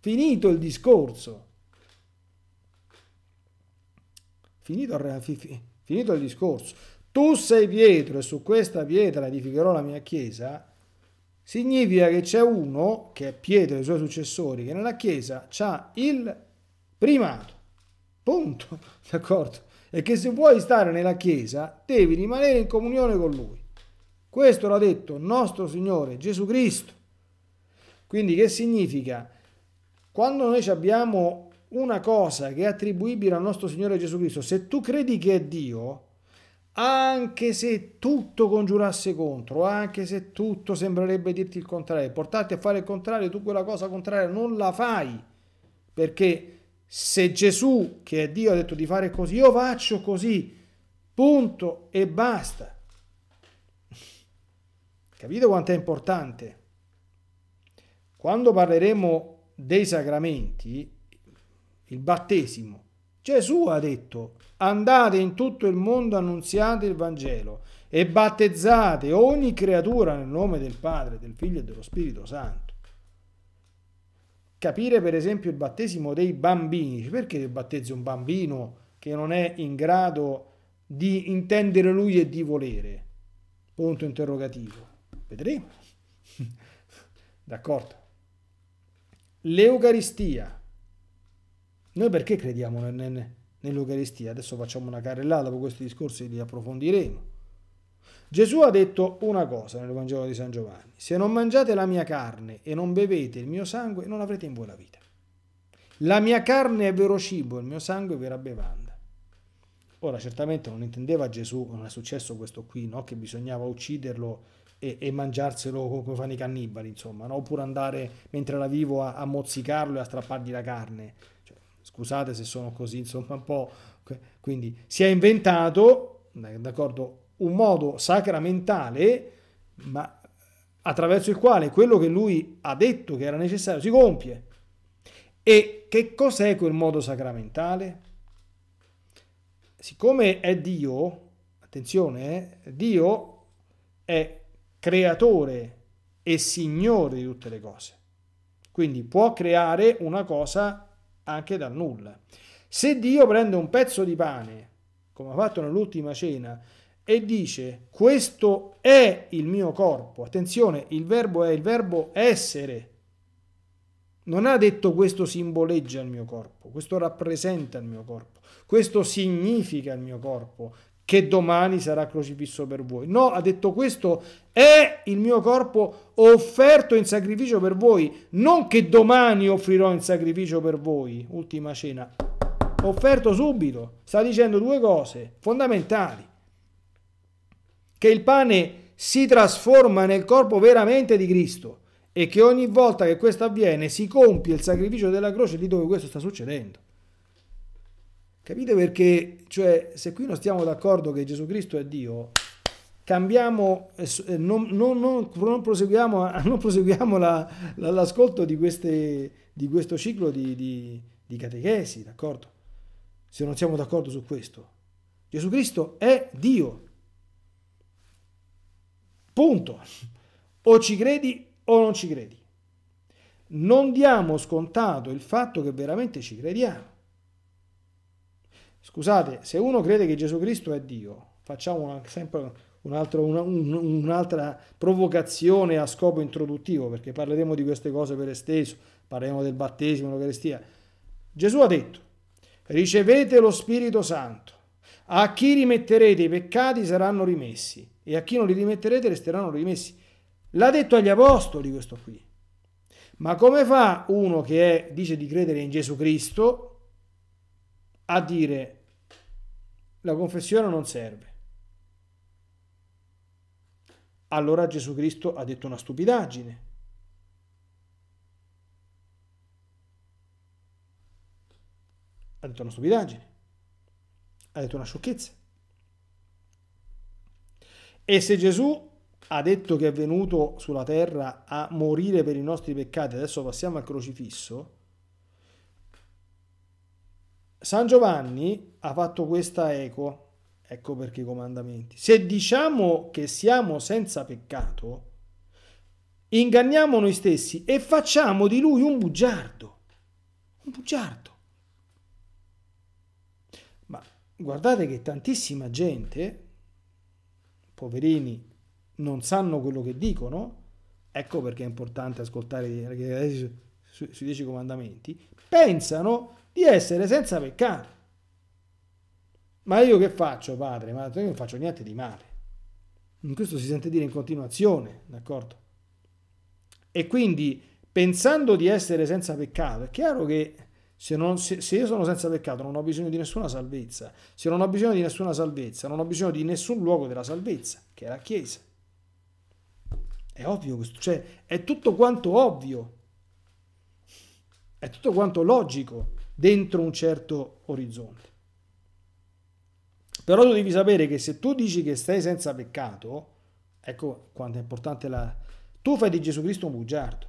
Finito il discorso. Finito il, finito il discorso. Tu sei Pietro e su questa pietra edificherò la mia chiesa. Significa che c'è uno, che è Pietro e i suoi successori, che nella chiesa ha il primato. Punto. D'accordo? E che se vuoi stare nella chiesa devi rimanere in comunione con lui. Questo l'ha detto nostro Signore Gesù Cristo. Quindi che significa? Quando noi abbiamo una cosa che è attribuibile al nostro Signore Gesù Cristo, se tu credi che è Dio, anche se tutto congiurasse contro, anche se tutto sembrerebbe dirti il contrario, portarti a fare il contrario, tu quella cosa contraria non la fai, perché se Gesù, che è Dio, ha detto di fare così, io faccio così, punto e basta. Capite quanto è importante? Quando parleremo dei sacramenti, il battesimo. Gesù ha detto, andate in tutto il mondo, annunziate il Vangelo e battezzate ogni creatura nel nome del Padre, del Figlio e dello Spirito Santo. Capire per esempio il battesimo dei bambini, perché battezzi un bambino che non è in grado di intendere lui e di volere? Punto interrogativo. Vedremo. D'accordo. L'Eucaristia noi perché crediamo nel, nel, nell'Eucaristia? Adesso facciamo una carrellata, dopo questi discorsi li approfondiremo. Gesù ha detto una cosa nel Vangelo di San Giovanni, se non mangiate la mia carne e non bevete il mio sangue, non avrete in voi la vita. La mia carne è vero cibo, il mio sangue è vera bevanda. Ora, certamente non intendeva Gesù, non è successo questo qui, no? che bisognava ucciderlo e, e mangiarselo come fanno i cannibali, insomma, no? oppure andare mentre era vivo a, a mozzicarlo e a strappargli la carne. Cioè, scusate se sono così, insomma un po'... Quindi si è inventato, d'accordo, un modo sacramentale, ma attraverso il quale quello che lui ha detto che era necessario si compie. E che cos'è quel modo sacramentale? Siccome è Dio, attenzione, eh, Dio è creatore e signore di tutte le cose. Quindi può creare una cosa anche dal nulla. Se Dio prende un pezzo di pane, come ha fatto nell'ultima cena, e dice questo è il mio corpo, attenzione, il verbo è il verbo essere, non ha detto questo simboleggia il mio corpo, questo rappresenta il mio corpo, questo significa il mio corpo, che domani sarà crocifisso per voi. No, ha detto questo è il mio corpo offerto in sacrificio per voi, non che domani offrirò in sacrificio per voi. Ultima cena. Offerto subito. Sta dicendo due cose fondamentali. Che il pane si trasforma nel corpo veramente di Cristo e che ogni volta che questo avviene si compie il sacrificio della croce lì dove questo sta succedendo. Capite perché, cioè, se qui non stiamo d'accordo che Gesù Cristo è Dio, cambiamo, eh, eh, non, non, non, non proseguiamo, proseguiamo la, la, l'ascolto di, queste, di, questo ciclo di, di, di catechesi, d'accordo? Se non siamo d'accordo su questo. Gesù Cristo è Dio. Punto. O ci credi o non ci credi. Non diamo scontato il fatto che veramente ci crediamo. Scusate, se uno crede che Gesù Cristo è Dio, facciamo una, sempre un altro, una, un, un'altra provocazione a scopo introduttivo, perché parleremo di queste cose per esteso, parleremo del battesimo, l'Eucaristia. Gesù ha detto, ricevete lo Spirito Santo, a chi rimetterete i peccati saranno rimessi, e a chi non li rimetterete resteranno rimessi. L'ha detto agli apostoli questo qui. Ma come fa uno che è, dice di credere in Gesù Cristo a dire la confessione non serve. Allora Gesù Cristo ha detto una stupidaggine. Ha detto una stupidaggine. Ha detto una sciocchezza. E se Gesù ha detto che è venuto sulla terra a morire per i nostri peccati, adesso passiamo al crocifisso, San Giovanni ha fatto questa eco, ecco perché i comandamenti. Se diciamo che siamo senza peccato, inganniamo noi stessi e facciamo di lui un bugiardo. Un bugiardo. Ma guardate che tantissima gente, poverini, non sanno quello che dicono. Ecco perché è importante ascoltare su, sui dieci comandamenti, pensano di essere senza peccato. Ma io che faccio, padre? Ma io non faccio niente di male. In questo si sente dire in continuazione, d'accordo? E quindi, pensando di essere senza peccato, è chiaro che se, non, se, se, io sono senza peccato non ho bisogno di nessuna salvezza. Se non ho bisogno di nessuna salvezza, non ho bisogno di nessun luogo della salvezza, che è la Chiesa. È ovvio questo, cioè è tutto quanto ovvio. È tutto quanto logico dentro un certo orizzonte. Però tu devi sapere che se tu dici che stai senza peccato, ecco quanto è importante la... Tu fai di Gesù Cristo un bugiardo.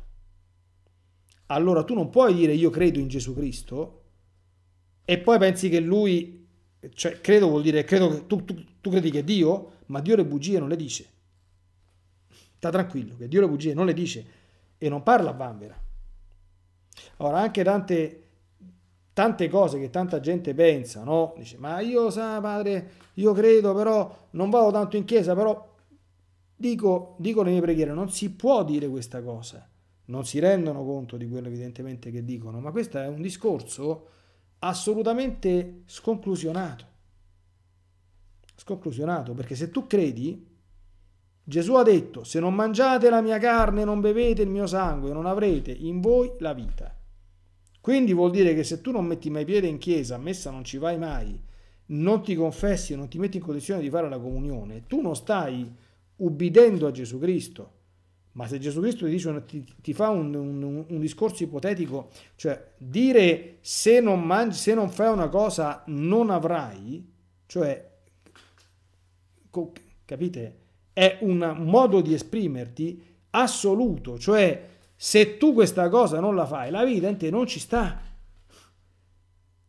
Allora tu non puoi dire io credo in Gesù Cristo e poi pensi che lui, cioè credo vuol dire, credo che tu, tu, tu credi che è Dio, ma Dio le bugie non le dice. Sta tranquillo che Dio le bugie non le dice e non parla a vanvera. Ora, anche tante, tante cose che tanta gente pensa, no? Dice, ma io sa padre, io credo, però non vado tanto in chiesa, però dico, dico le mie preghiere, non si può dire questa cosa. Non si rendono conto di quello evidentemente che dicono, ma questo è un discorso assolutamente sconclusionato. Sconclusionato, perché se tu credi, Gesù ha detto, se non mangiate la mia carne, non bevete il mio sangue, non avrete in voi la vita. Quindi vuol dire che se tu non metti mai piede in chiesa, a messa non ci vai mai, non ti confessi non ti metti in condizione di fare la comunione, tu non stai ubbidendo a Gesù Cristo. Ma se Gesù Cristo ti, dice, ti, ti fa un, un, un, discorso ipotetico, cioè dire se non, mangi, se non fai una cosa non avrai, cioè, capite? è un modo di esprimerti assoluto, cioè se tu questa cosa non la fai, la vita in te non ci sta.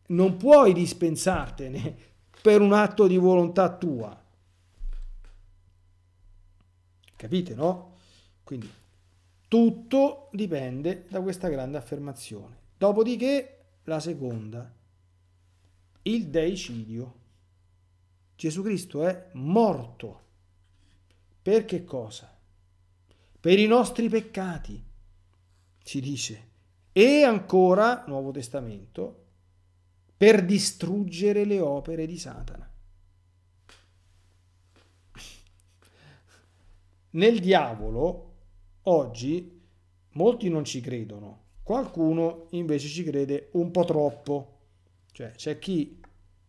Non puoi dispensartene per un atto di volontà tua. Capite, no? Quindi tutto dipende da questa grande affermazione. Dopodiché la seconda, il deicidio. Gesù Cristo è morto per che cosa? Per i nostri peccati, ci dice. E ancora, Nuovo Testamento, per distruggere le opere di Satana. Nel diavolo oggi molti non ci credono, qualcuno invece ci crede un po' troppo. Cioè c'è chi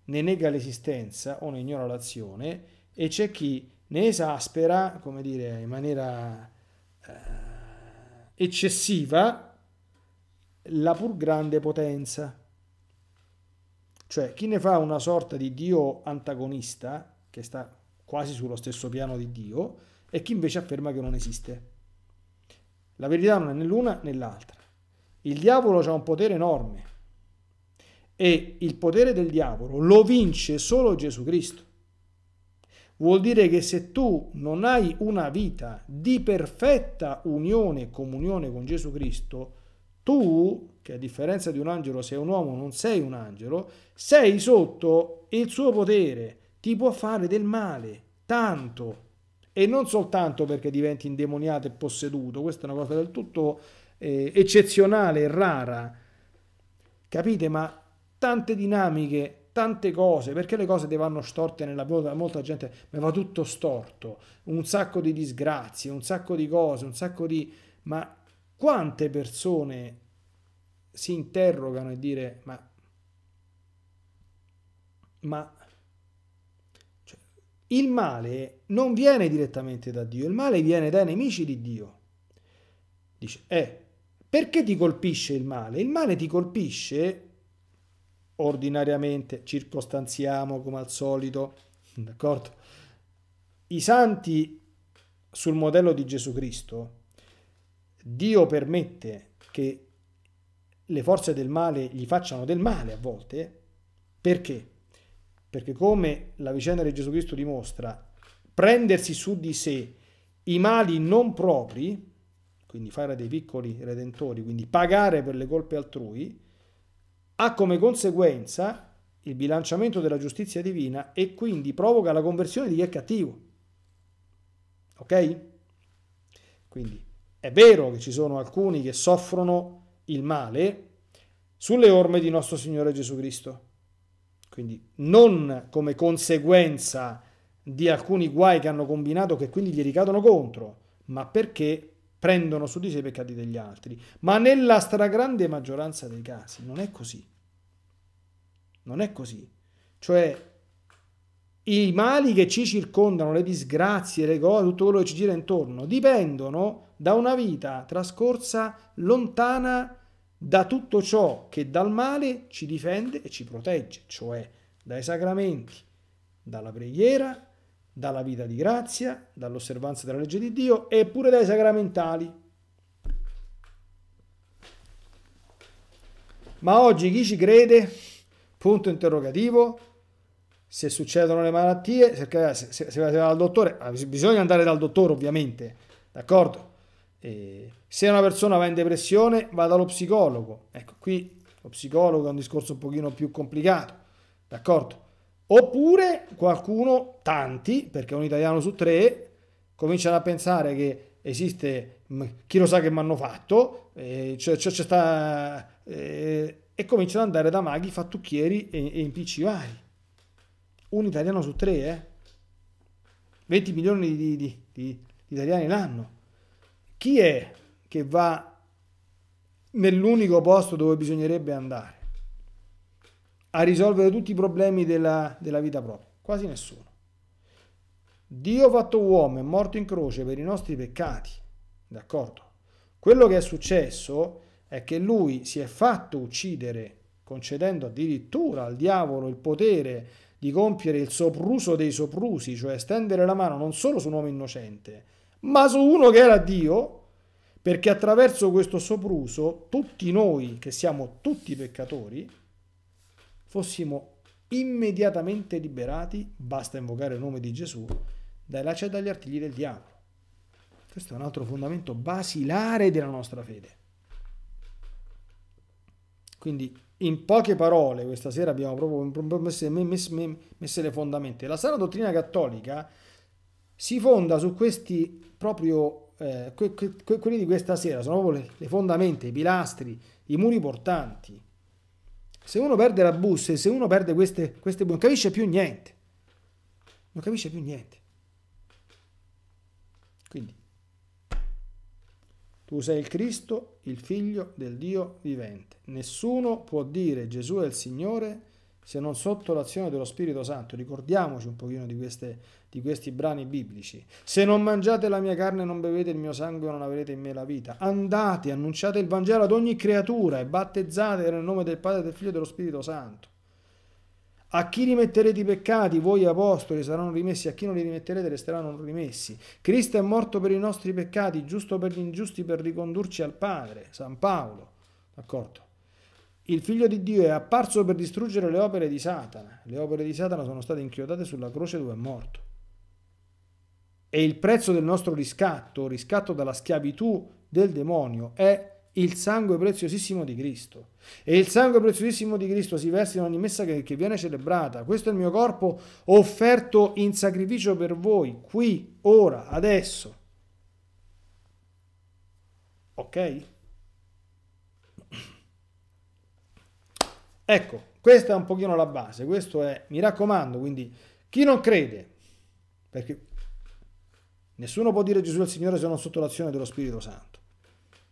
ne nega l'esistenza o ne ignora l'azione e c'è chi ne esaspera, come dire, in maniera eh, eccessiva la pur grande potenza. Cioè chi ne fa una sorta di Dio antagonista, che sta quasi sullo stesso piano di Dio, e chi invece afferma che non esiste. La verità non è né l'una né l'altra. Il diavolo ha un potere enorme e il potere del diavolo lo vince solo Gesù Cristo. Vuol dire che se tu non hai una vita di perfetta unione e comunione con Gesù Cristo, tu, che a differenza di un angelo sei un uomo, non sei un angelo, sei sotto il suo potere, ti può fare del male, tanto. E non soltanto perché diventi indemoniato e posseduto, questa è una cosa del tutto eh, eccezionale e rara. Capite? Ma tante dinamiche tante cose, perché le cose ti vanno storte nella vita, molta gente, mi va tutto storto, un sacco di disgrazie, un sacco di cose, un sacco di... ma quante persone si interrogano e dire ma... ma cioè, il male non viene direttamente da Dio, il male viene dai nemici di Dio. Dice, eh, perché ti colpisce il male? Il male ti colpisce ordinariamente circostanziamo come al solito, d'accordo? I santi sul modello di Gesù Cristo, Dio permette che le forze del male gli facciano del male a volte, perché? Perché come la vicenda di Gesù Cristo dimostra, prendersi su di sé i mali non propri, quindi fare dei piccoli redentori, quindi pagare per le colpe altrui, ha come conseguenza il bilanciamento della giustizia divina e quindi provoca la conversione di chi è cattivo. Ok? Quindi è vero che ci sono alcuni che soffrono il male sulle orme di nostro Signore Gesù Cristo. Quindi non come conseguenza di alcuni guai che hanno combinato che quindi gli ricadono contro, ma perché prendono su di sé i peccati degli altri, ma nella stragrande maggioranza dei casi non è così. Non è così. Cioè i mali che ci circondano, le disgrazie, le cose, tutto quello che ci gira intorno, dipendono da una vita trascorsa lontana da tutto ciò che dal male ci difende e ci protegge, cioè dai sacramenti, dalla preghiera dalla vita di grazia, dall'osservanza della legge di Dio e pure dai sacramentali. Ma oggi chi ci crede? Punto interrogativo. Se succedono le malattie, se, se, se, se va dal dottore, ah, bisogna andare dal dottore ovviamente, d'accordo? E se una persona va in depressione, va dallo psicologo. Ecco, qui lo psicologo è un discorso un pochino più complicato, d'accordo? Oppure qualcuno, tanti, perché un italiano su tre, cominciano a pensare che esiste, chi lo sa che mi hanno fatto, eh, c'è, c'è, c'è sta, eh, e cominciano ad andare da maghi, fattucchieri e, e impicci vari. Un italiano su tre, eh? 20 milioni di, di, di, di italiani l'anno. Chi è che va nell'unico posto dove bisognerebbe andare? a risolvere tutti i problemi della, della vita propria? Quasi nessuno. Dio fatto uomo è morto in croce per i nostri peccati, d'accordo? Quello che è successo è che lui si è fatto uccidere, concedendo addirittura al diavolo il potere di compiere il sopruso dei soprusi, cioè stendere la mano non solo su un uomo innocente, ma su uno che era Dio, perché attraverso questo sopruso tutti noi, che siamo tutti peccatori, fossimo immediatamente liberati, basta invocare il nome di Gesù, dai lacci e dagli artigli del diavolo. Questo è un altro fondamento basilare della nostra fede. Quindi, in poche parole, questa sera abbiamo proprio messe, messe, messe le fondamenta. La sana dottrina cattolica si fonda su questi proprio, eh, que, que, quelli di questa sera, sono proprio le, le fondamenta, i pilastri, i muri portanti se uno perde la busta, e se uno perde queste, queste non capisce più niente. Non capisce più niente. Quindi, tu sei il Cristo, il figlio del Dio vivente. Nessuno può dire Gesù è il Signore se non sotto l'azione dello Spirito Santo. Ricordiamoci un pochino di, queste, di questi brani biblici. Se non mangiate la mia carne e non bevete il mio sangue, non avrete in me la vita. Andate, annunciate il Vangelo ad ogni creatura e battezzate nel nome del Padre, del Figlio e dello Spirito Santo. A chi rimetterete i peccati, voi apostoli, saranno rimessi, a chi non li rimetterete resteranno rimessi. Cristo è morto per i nostri peccati, giusto per gli ingiusti, per ricondurci al Padre. San Paolo, d'accordo? Il figlio di Dio è apparso per distruggere le opere di Satana. Le opere di Satana sono state inchiodate sulla croce dove è morto. E il prezzo del nostro riscatto, riscatto dalla schiavitù del demonio, è il sangue preziosissimo di Cristo. E il sangue preziosissimo di Cristo si veste in ogni messa che, che, viene celebrata. Questo è il mio corpo offerto in sacrificio per voi, qui, ora, adesso. Ok? Ok? Ecco, questa è un pochino la base, questo è, mi raccomando, quindi chi non crede, perché nessuno può dire Gesù è il Signore se non sotto l'azione dello Spirito Santo.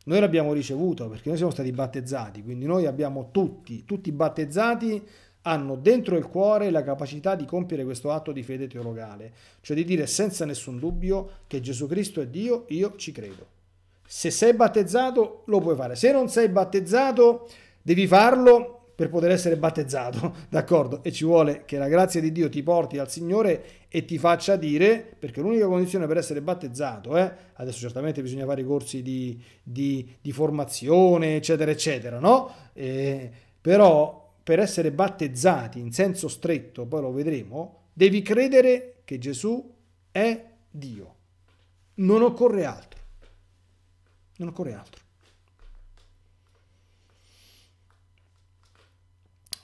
Noi l'abbiamo ricevuto perché noi siamo stati battezzati, quindi noi abbiamo tutti, tutti battezzati hanno dentro il cuore la capacità di compiere questo atto di fede teologale, cioè di dire senza nessun dubbio che Gesù Cristo è Dio, io ci credo. Se sei battezzato lo puoi fare, se non sei battezzato devi farlo per poter essere battezzato, d'accordo? E ci vuole che la grazia di Dio ti porti al Signore e ti faccia dire, perché l'unica condizione per essere battezzato, eh, adesso certamente bisogna fare i corsi di, di, di formazione, eccetera, eccetera, no? Eh, però per essere battezzati in senso stretto, poi lo vedremo, devi credere che Gesù è Dio. Non occorre altro. Non occorre altro.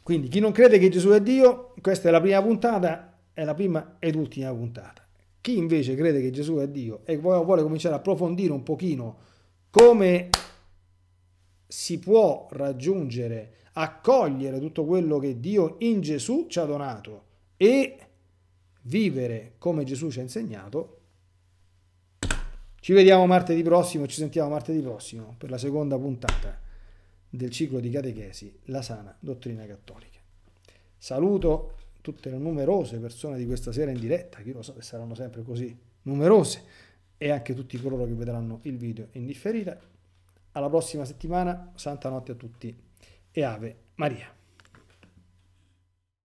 Quindi chi non crede che Gesù è Dio, questa è la prima puntata, è la prima ed ultima puntata. Chi invece crede che Gesù è Dio e vuole cominciare a approfondire un pochino come si può raggiungere, accogliere tutto quello che Dio in Gesù ci ha donato e vivere come Gesù ci ha insegnato, ci vediamo martedì prossimo, ci sentiamo martedì prossimo per la seconda puntata del ciclo di catechesi La sana dottrina cattolica. Saluto tutte le numerose persone di questa sera in diretta, che lo so che saranno sempre così numerose, e anche tutti coloro che vedranno il video in differita. Alla prossima settimana, santa notte a tutti e Ave Maria.